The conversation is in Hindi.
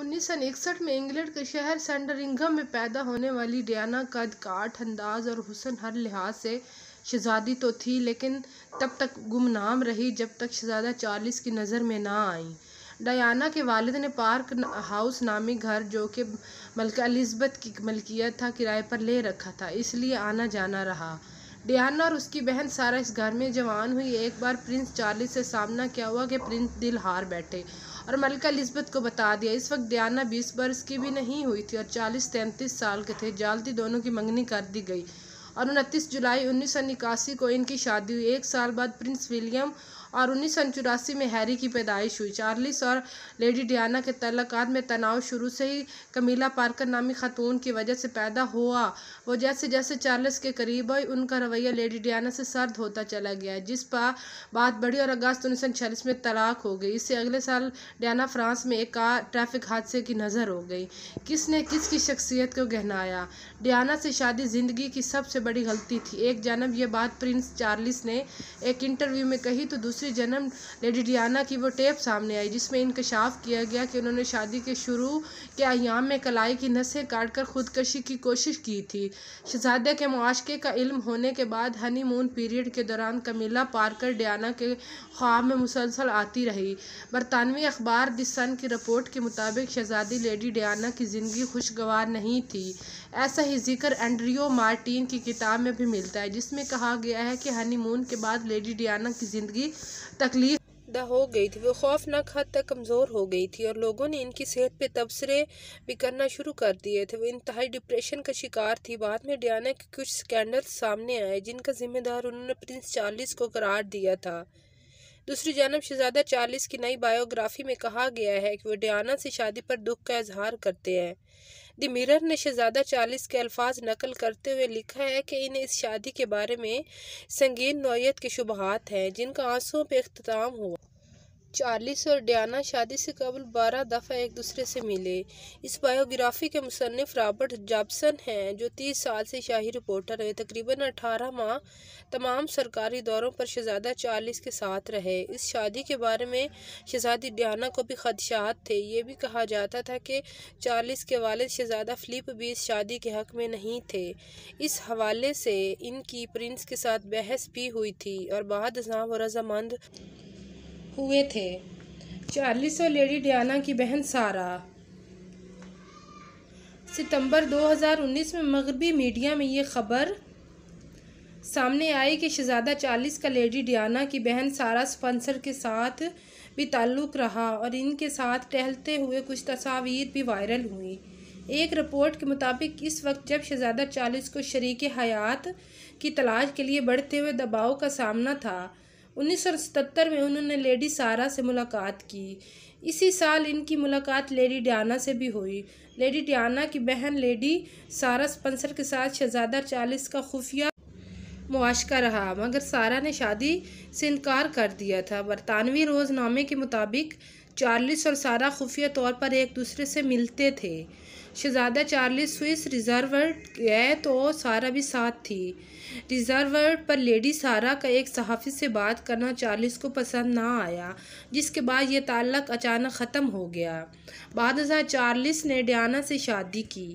उन्नीस में इंग्लैंड के शहर सेंडरिंगम में पैदा होने वाली डियाना कद काठ अंदाज और हुसन हर लिहाज से शहजादी तो थी लेकिन तब तक गुमनाम रही जब तक शहजादा चार्लिस की नज़र में ना आई डायाना के वालिद ने पार्क हाउस नामी घर जो कि मलका एलिजबथ की मलकियत था किराए पर ले रखा था इसलिए आना जाना रहा डियाना और उसकी बहन सारा इस घर में जवान हुई एक बार प्रिंस चार्ली से सामना क्या हुआ कि प्रिंस दिल हार बैठे और मलका लिस्बत को बता दिया इस वक्त डियाना बीस बरस की भी नहीं हुई थी और चालीस तैंतीस साल के थे जालती दोनों की मंगनी कर दी गई और उनतीस जुलाई उन्नीस को इनकी शादी हुई एक साल बाद प्रिंस विलियम और उन्नीस में हैरी की पैदाइश हुई चार्लिस और लेडी डियाना के तलक़ात में तनाव शुरू से ही कमीला पार्कर नामी खातून की वजह से पैदा हुआ वो जैसे जैसे चार्लिस के करीब हुई उनका रवैया लेडी डियाना से सर्द होता चला गया जिस पर बात बढ़ी और अगस्त उन्नीस में तलाक हो गई इससे अगले साल डियाना फ्रांस में एक कार ट्रैफिक हादसे की नज़र हो गई किसने किसकी शख्सियत को गहनाया डियाना से शादी ज़िंदगी की सबसे बड़ी गलती थी एक जानब यह बात प्रिंस चार्लिस ने एक इंटरव्यू में कही तो दूसरी दूसरी जन्म लेडी डियाना की वो टेप सामने आई जिसमें इंकशाफ किया गया कि उन्होंने शादी के शुरू के आयाम में कलाई की नसें काट कर खुदकशी की कोशिश की थी शहजादे के मुआशे का इल्म होने के बाद हनीमून पीरियड के दौरान कमीला पार्कर डियाना के ख्वाब में मुसलसल आती रही बरतानवी अखबार द सन की रिपोर्ट के मुताबिक शहजादी लेडी डियाना की ज़िंदगी खुशगवार नहीं थी ऐसा ही जिक्र एंड्रियो मार्टिन की किताब में भी मिलता है जिसमें कहा गया है कि हनीमून के बाद लेडी डियाना की ज़िंदगी तकलीफ दा हो गई थी वो खौफनाक हद तक कमज़ोर हो गई थी और लोगों ने इनकी सेहत पे तबसरे भी करना शुरू कर दिए थे वो इंतहाई डिप्रेशन का शिकार थी बाद में डियाना के कुछ स्कैंडल सामने आए जिनका जिम्मेदार उन्होंने प्रिंस चार्लिस को करार दिया था दूसरी जानब शहजादा चार्लिस की नई बायोग्राफी में कहा गया है कि वो डियाना से शादी पर दुख का इजहार करते हैं द मिरर ने शहजादा चालीस के अल्फाज नकल करते हुए लिखा है कि इन्हें इस शादी के बारे में संगीन नोयत के शुबहत हैं जिनका आंसुओं पर अख्ताम हुआ चार्लिस और डियाना शादी से कबल बारह दफ़ा एक दूसरे से मिले इस बायोग्राफी के मुसनफ़ रॉबर्ट जॉबसन हैं जो तीस साल से शाही रिपोर्टर रहे तकरीबन अठारह माह तमाम सरकारी दौरों पर शहजादा चार्लिस के साथ रहे इस शादी के बारे में शहजादी डियाना को भी खदशात थे ये भी कहा जाता था कि चार्लिस के वालद शहजादा फ़िलिप भी इस शादी के हक़ में नहीं थे इस हवाले से इनकी प्रिंस के साथ बहस भी हुई थी और बाद वो रजामंद हुए थे चार्लिस और लेडी डियाना की बहन सारा सितंबर 2019 में मगरबी मीडिया में ये खबर सामने आई कि शहजादा चार्लिस का लेडी डियाना की बहन सारा स्पंसर के साथ भी ताल्लुक़ रहा और इनके साथ टहलते हुए कुछ तस्वीर भी वायरल हुई एक रिपोर्ट के मुताबिक इस वक्त जब शहजादा चार्लिस को शरीक हयात की तलाश के लिए बढ़ते हुए दबाव का सामना था उन्नीस में उन्होंने लेडी सारा से मुलाकात की इसी साल इनकी मुलाकात लेडी डियाना से भी हुई लेडी डियाना की बहन लेडी सारा स्पंसर के साथ शहजादा चालीस का खुफिया मुआशका रहा मगर सारा ने शादी से इनकार कर दिया था बरतानवी रोज़नामे के मुताबिक चार्लिस और सारा खुफिया तौर पर एक दूसरे से मिलते थे शहजादा चार्लिस स्विस रिजर्वर गए तो सारा भी साथ थी रिजर्वर पर लेडी सारा का एक सहाफ़ी से बात करना चार्लिस को पसंद ना आया जिसके बाद यह ताल्लक अचानक ख़त्म हो गया बाद चार्लिस ने डियाना से शादी की